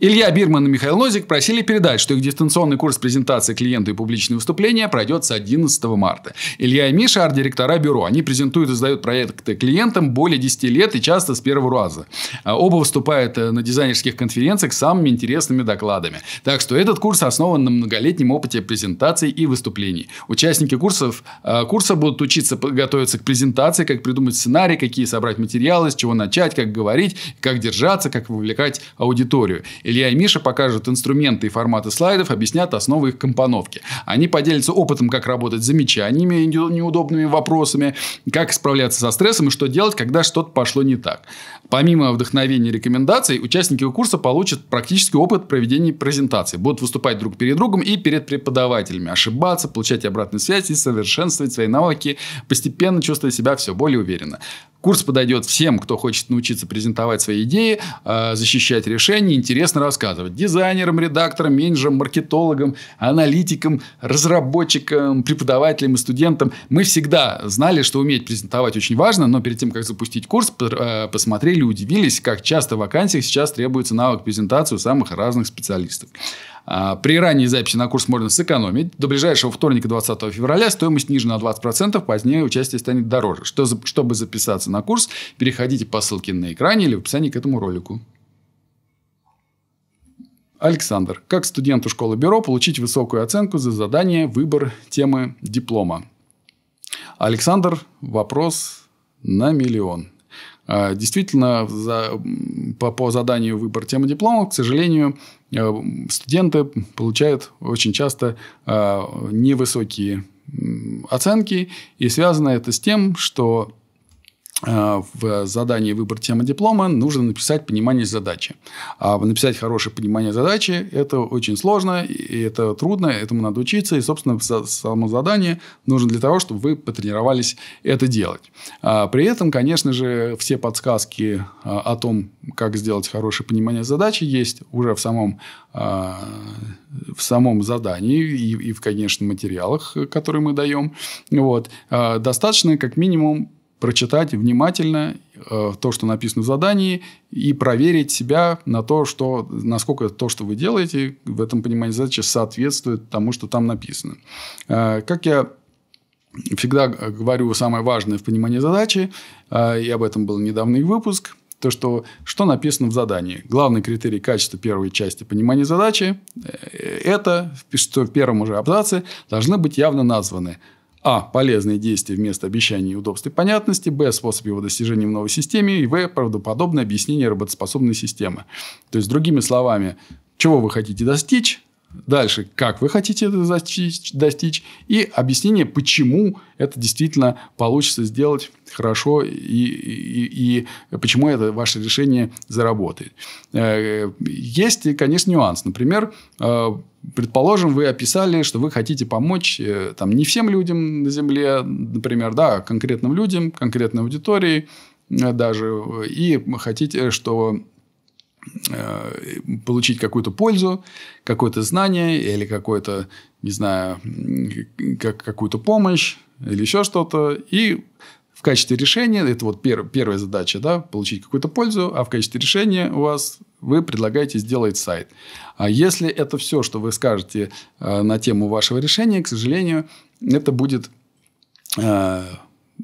Илья Бирман и Михаил Нозик просили передать, что их дистанционный курс презентации клиенту и публичные выступления пройдет с 11 марта. Илья и Миша – арт-директора бюро. Они презентуют и сдают проекты клиентам более 10 лет и часто с первого раза. А оба выступают э, на дизайнерских конференциях с самыми интересными докладами. Так что этот курс основан на многолетнем опыте презентаций и выступлений. Участники курсов, э, курса будут учиться готовиться к презентации, как придумать сценарий, какие собрать материалы, с чего начать, как говорить, как держаться, как вовлекать аудиторию. Илья и Миша покажут инструменты и форматы слайдов, объяснят основы их компоновки. Они поделятся опытом, как работать с замечаниями неудобными вопросами, как справляться со стрессом и что делать, когда что-то пошло не так. Помимо вдохновения и рекомендаций, участники курса получат практический опыт проведения презентаций, будут выступать друг перед другом и перед преподавателями, ошибаться, получать обратную связь и совершенствовать свои навыки, постепенно чувствуя себя все более уверенно. Курс подойдет всем, кто хочет научиться презентовать свои идеи, э, защищать решения, интересно рассказывать. Дизайнерам, редакторам, менеджерам, маркетологам, аналитикам, разработчикам, преподавателям и студентам. Мы всегда знали, что уметь презентовать очень важно, но перед тем, как запустить курс, э, посмотрели, удивились, как часто в вакансиях сейчас требуется навык презентации у самых разных специалистов. А, при ранней записи на курс можно сэкономить. До ближайшего вторника 20 февраля стоимость ниже на 20%, позднее участие станет дороже. Что Чтобы записаться записаться на курс, переходите по ссылке на экране или в описании к этому ролику. Александр, как студенту школы бюро получить высокую оценку за задание, выбор темы диплома? Александр, вопрос на миллион. А, действительно, за, по, по заданию выбор темы диплома, к сожалению, э, студенты получают очень часто а, невысокие оценки. И связано это с тем, что Э, в задании «Выбор темы диплома» нужно написать понимание задачи. А написать хорошее понимание задачи – это очень сложно, и это трудно, этому надо учиться. И, собственно, само задание нужно для того, чтобы вы потренировались это делать. А при этом, конечно же, все подсказки а, о том, как сделать хорошее понимание задачи, есть уже в самом, а, в самом задании и, и в, конечно, материалах, которые мы даем. Вот. А, достаточно, как минимум, прочитать внимательно э, то, что написано в задании, и проверить себя на то, что, насколько то, что вы делаете, в этом понимании задачи соответствует тому, что там написано. Э, как я всегда говорю, самое важное в понимании задачи, э, и об этом был недавний выпуск, то, что, что написано в задании. Главный критерий качества первой части понимания задачи э, – это, что в первом уже абзаце должны быть явно названы – а. Полезные действия вместо обещаний и удобств и понятности. Б. Способ его достижения в новой системе. И В. Правдоподобное объяснение работоспособной системы. То есть, другими словами, чего вы хотите достичь, Дальше, как вы хотите это достичь, и объяснение, почему это действительно получится сделать хорошо и, и, и почему это ваше решение заработает. Э, есть, конечно, нюанс. Например, э, предположим, вы описали, что вы хотите помочь э, там, не всем людям на Земле, например, да, конкретным людям, конкретной аудитории даже, и хотите, чтобы Э, получить какую-то пользу, какое-то знание или какое-то, не знаю, как, какую-то помощь или еще что-то. И в качестве решения, это вот пер, первая задача, да, получить какую-то пользу, а в качестве решения у вас вы предлагаете сделать сайт. А если это все, что вы скажете э, на тему вашего решения, к сожалению, это будет э,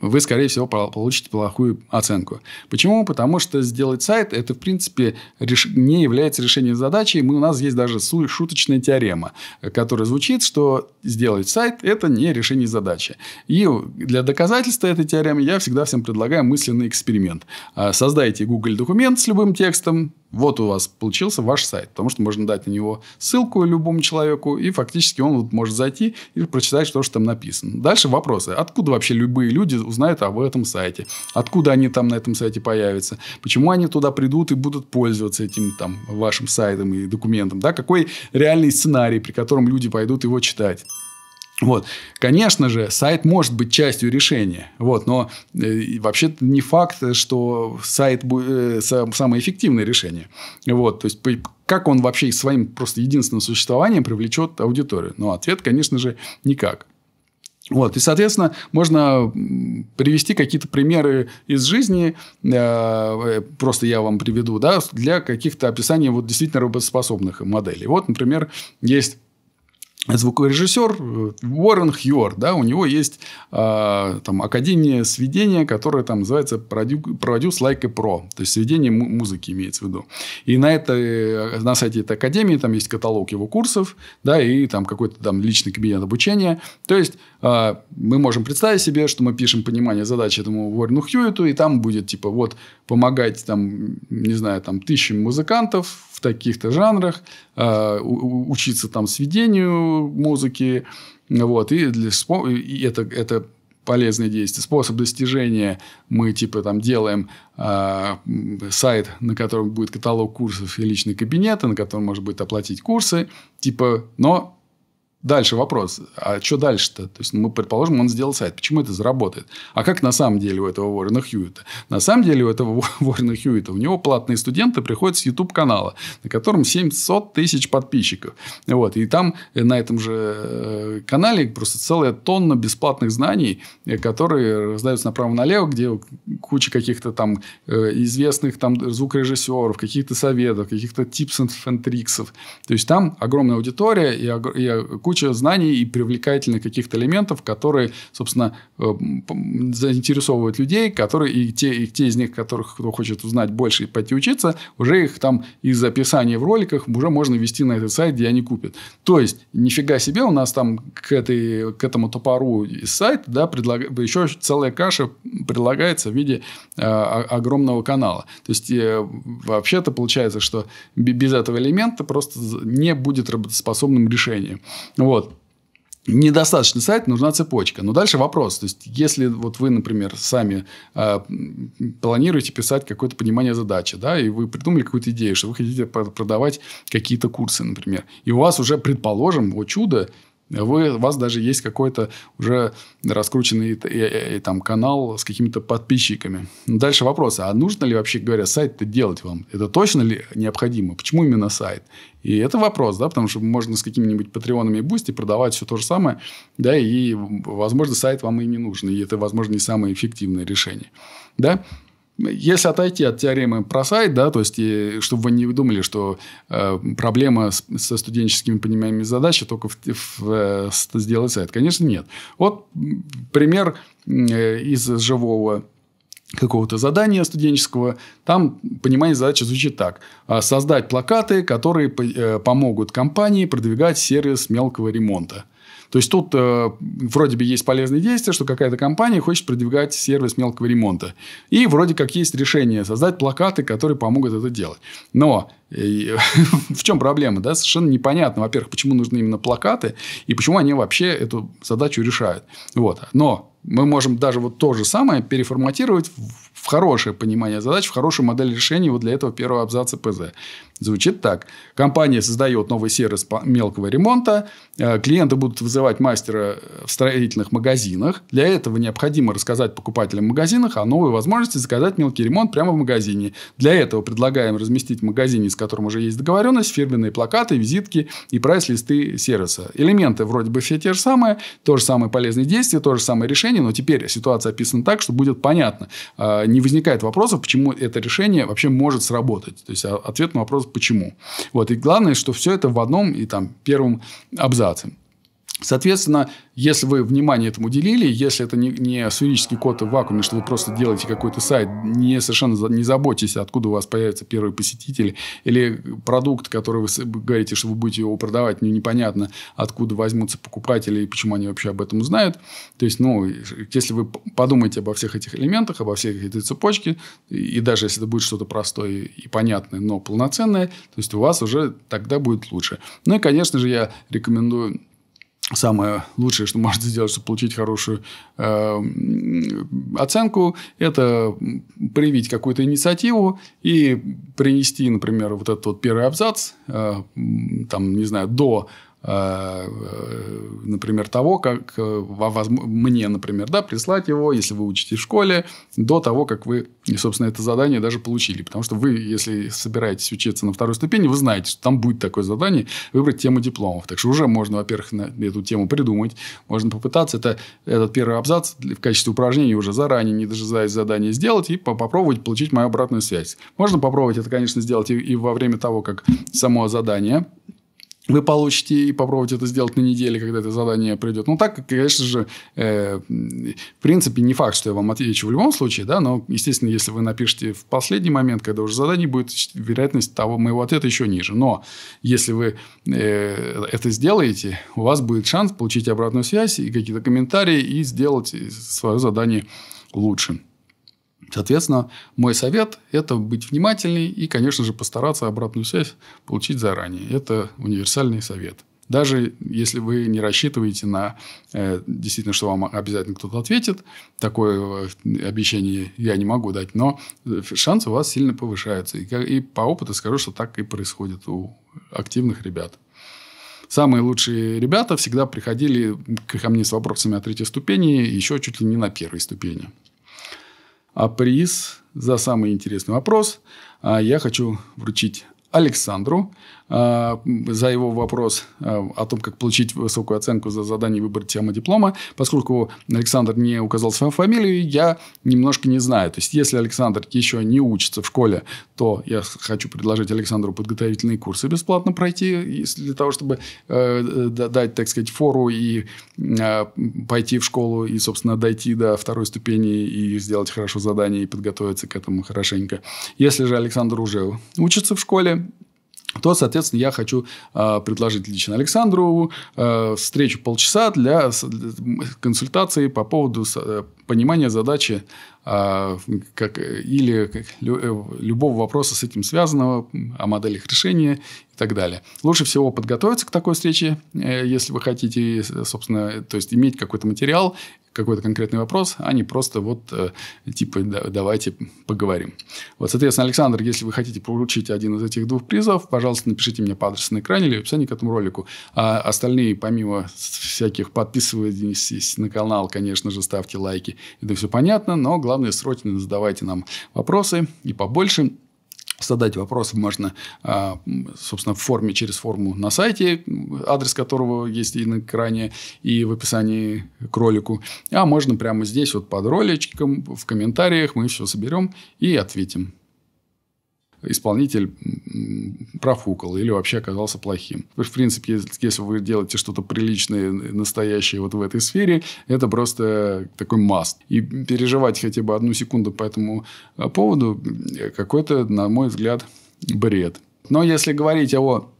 вы, скорее всего, получите плохую оценку. Почему? Потому что сделать сайт – это, в принципе, реш... не является решением задачи. Мы, у нас есть даже шуточная теорема, которая звучит, что сделать сайт – это не решение задачи. И для доказательства этой теоремы я всегда всем предлагаю мысленный эксперимент. А, создайте Google документ с любым текстом, вот у вас получился ваш сайт, потому что можно дать на него ссылку любому человеку, и фактически он вот может зайти и прочитать, что же там написано. Дальше вопросы. Откуда вообще любые люди узнают об этом сайте. Откуда они там на этом сайте появятся? Почему они туда придут и будут пользоваться этим там вашим сайтом и документом? Да? Какой реальный сценарий, при котором люди пойдут его читать? Вот. Конечно же, сайт может быть частью решения, вот, но э, вообще не факт, что сайт э, самое эффективное решение. Вот, то есть, как он вообще своим просто единственным существованием привлечет аудиторию? Но ну, ответ, конечно же, никак. Вот, и, соответственно, можно привести какие-то примеры из жизни, э, э, просто я вам приведу, да, для каких-то описаний вот действительно работоспособных моделей. Вот, например, есть звукорежиссер э, Уоррен Хьюар, да, у него есть э, там академия сведения, которая там называется Produce Like a Pro, то есть сведение музыки имеется в виду. И на этой, э, на сайте этой академии там есть каталог его курсов, да, и там какой-то там личный кабинет обучения. То есть э, мы можем представить себе, что мы пишем понимание задачи этому Уоррену Хьюиту, и там будет типа вот помогать там, не знаю, там тысячам музыкантов таких-то жанрах, э, учиться там сведению музыки, вот, и, для, и это, это полезные действия. Способ достижения мы типа там делаем э, сайт, на котором будет каталог курсов и личный кабинет, на котором можно будет оплатить курсы, типа, но Дальше вопрос, а что дальше-то? То есть, мы предположим, он сделал сайт. Почему это заработает? А как на самом деле у этого Уоррена Хьюита? На самом деле у этого Уоррена Хьюита, у него платные студенты приходят с YouTube-канала, на котором 700 тысяч подписчиков. Вот. И там э, на этом же э, канале просто целая тонна бесплатных знаний, э, которые раздаются направо-налево, где куча каких-то там известных там звукорежиссеров, каких-то советов, каких-то типсов и триксов. То есть, там огромная аудитория и, и куча куча знаний и привлекательных каких-то элементов, которые, собственно, э, заинтересовывают людей, которые и те, и те из них, которых кто хочет узнать больше и пойти учиться, уже их там из описания в роликах уже можно ввести на этот сайт, где они купят. То есть, нифига себе, у нас там к, этой, к этому топору сайт да, предлаг... еще целая каша предлагается в виде э, огромного канала. То есть, э, вообще-то получается, что без этого элемента просто не будет работоспособным решением. Вот. Недостаточно сайт, нужна цепочка. Но дальше вопрос. То есть, если вот вы, например, сами э, планируете писать какое-то понимание задачи, да, и вы придумали какую-то идею, что вы хотите продавать какие-то курсы, например, и у вас уже, предположим, вот чудо, вы, у вас даже есть какой-то уже раскрученный и, и, и, там канал с какими-то подписчиками. Дальше вопрос, а нужно ли вообще, говоря, сайт-то делать вам? Это точно ли необходимо? Почему именно сайт? И это вопрос, да, потому что можно с какими-нибудь патреонами и бусти продавать все то же самое, да, и, возможно, сайт вам и не нужен, и это, возможно, не самое эффективное решение, да. Если отойти от теоремы про сайт, да, то есть, и, чтобы вы не думали, что э, проблема с, со студенческими пониманиями задачи только в, в, э, сделать сайт. Конечно, нет. Вот пример э, из живого какого-то задания студенческого, там понимание задачи звучит так. А создать плакаты, которые э, помогут компании продвигать сервис мелкого ремонта. То есть тут э, вроде бы есть полезные действия, что какая-то компания хочет продвигать сервис мелкого ремонта. И вроде как есть решение создать плакаты, которые помогут это делать. Но э, в чем проблема? Да? Совершенно непонятно, во-первых, почему нужны именно плакаты и почему они вообще эту задачу решают. Вот. Но мы можем даже вот то же самое переформатировать в хорошее понимание задач, в хорошую модель решения вот для этого первого абзаца ПЗ. Звучит так. Компания создает новый сервис мелкого ремонта, Э, клиенты будут вызывать мастера э, в строительных магазинах. Для этого необходимо рассказать покупателям в магазинах о новой возможности заказать мелкий ремонт прямо в магазине. Для этого предлагаем разместить в магазине, с которым уже есть договоренность, фирменные плакаты, визитки и прайс-листы сервиса. Элементы вроде бы все те же самые, то же самое полезное действие, то же самое решение, но теперь ситуация описана так, что будет понятно. Э, не возникает вопросов, почему это решение вообще может сработать. То есть, а, ответ на вопрос «почему?». Вот. И главное, что все это в одном и там первом абзаце. praten Соответственно, если вы внимание этому уделили, если это не, не сферический код в вакууме, что вы просто делаете какой-то сайт, не совершенно за, не заботьтесь, откуда у вас появятся первые посетители, или продукт, который вы говорите, что вы будете его продавать, ну, непонятно, откуда возьмутся покупатели и почему они вообще об этом знают. То есть, ну, если вы подумаете обо всех этих элементах, обо всей этой цепочке, и, и даже если это будет что-то простое и понятное, но полноценное, то есть, у вас уже тогда будет лучше. Ну, и, конечно же, я рекомендую самое лучшее, что можно сделать, чтобы получить хорошую э, оценку, это привить какую-то инициативу и принести, например, вот этот вот первый абзац, э, там, не знаю, до Э, например, того, как э, мне, например, да, прислать его, если вы учитесь в школе, до того, как вы, собственно, это задание даже получили. Потому что вы, если собираетесь учиться на второй ступени, вы знаете, что там будет такое задание выбрать тему дипломов. Так что уже можно, во-первых, на эту тему придумать, можно попытаться это, этот первый абзац в качестве упражнения уже заранее, не дожидаясь задания, сделать и попробовать получить мою обратную связь. Можно попробовать это, конечно, сделать и, и во время того, как само задание вы получите и попробуйте это сделать на неделе, когда это задание придет. Ну, так, конечно же, э, в принципе, не факт, что я вам отвечу в любом случае, да, но, естественно, если вы напишите в последний момент, когда уже задание будет, вероятность того моего ответа еще ниже. Но если вы э, это сделаете, у вас будет шанс получить обратную связь и какие-то комментарии и сделать свое задание лучше. Соответственно, мой совет – это быть внимательней и, конечно же, постараться обратную связь получить заранее. Это универсальный совет. Даже если вы не рассчитываете на э, действительно, что вам обязательно кто-то ответит, такое э, обещание я не могу дать, но э, шансы у вас сильно повышаются. И, и по опыту скажу, что так и происходит у активных ребят самые лучшие ребята всегда приходили ко мне с вопросами о третьей ступени, еще чуть ли не на первой ступени. А приз за самый интересный вопрос а я хочу вручить Александру э, за его вопрос э, о том, как получить высокую оценку за задание и выбор темы диплома. Поскольку Александр не указал свою фамилию, я немножко не знаю. То есть, если Александр еще не учится в школе, то я хочу предложить Александру подготовительные курсы бесплатно пройти, для того, чтобы э, дать, так сказать, фору и э, пойти в школу и, собственно, дойти до второй ступени и сделать хорошо задание и подготовиться к этому хорошенько. Если же Александр уже учится в школе, то, соответственно, я хочу э, предложить лично Александру э, а, встречу полчаса для консультации по поводу э, понимание задачи а, как, или как, э, любого вопроса с этим связанного, о моделях решения и так далее. Лучше всего подготовиться к такой встрече, э, если вы хотите, собственно, то есть иметь какой-то материал, какой-то конкретный вопрос, а не просто вот э, типа давайте поговорим. Вот, соответственно, Александр, если вы хотите получить один из этих двух призов, пожалуйста, напишите мне по адресу на экране или в описании к этому ролику. А остальные, помимо всяких, подписывайтесь на канал, конечно же, ставьте лайки, ошибки. Это все понятно, но главное, срочно задавайте нам вопросы и побольше. Задать вопросы можно, а, собственно, в форме, через форму на сайте, адрес которого есть и на экране, и в описании к ролику. А можно прямо здесь, вот под роличком, в комментариях мы все соберем и ответим исполнитель профукал или вообще оказался плохим. В принципе, если вы делаете что-то приличное, настоящее вот в этой сфере, это просто такой маст. И переживать хотя бы одну секунду по этому а, поводу э, какой-то, на мой взгляд, бред. Но если говорить о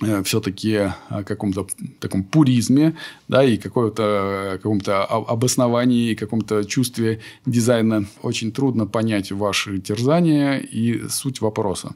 Э, все-таки э, каком-то таком пуризме, да, и э, каком-то каком обосновании, и каком-то чувстве дизайна очень трудно понять ваши терзания и суть вопроса.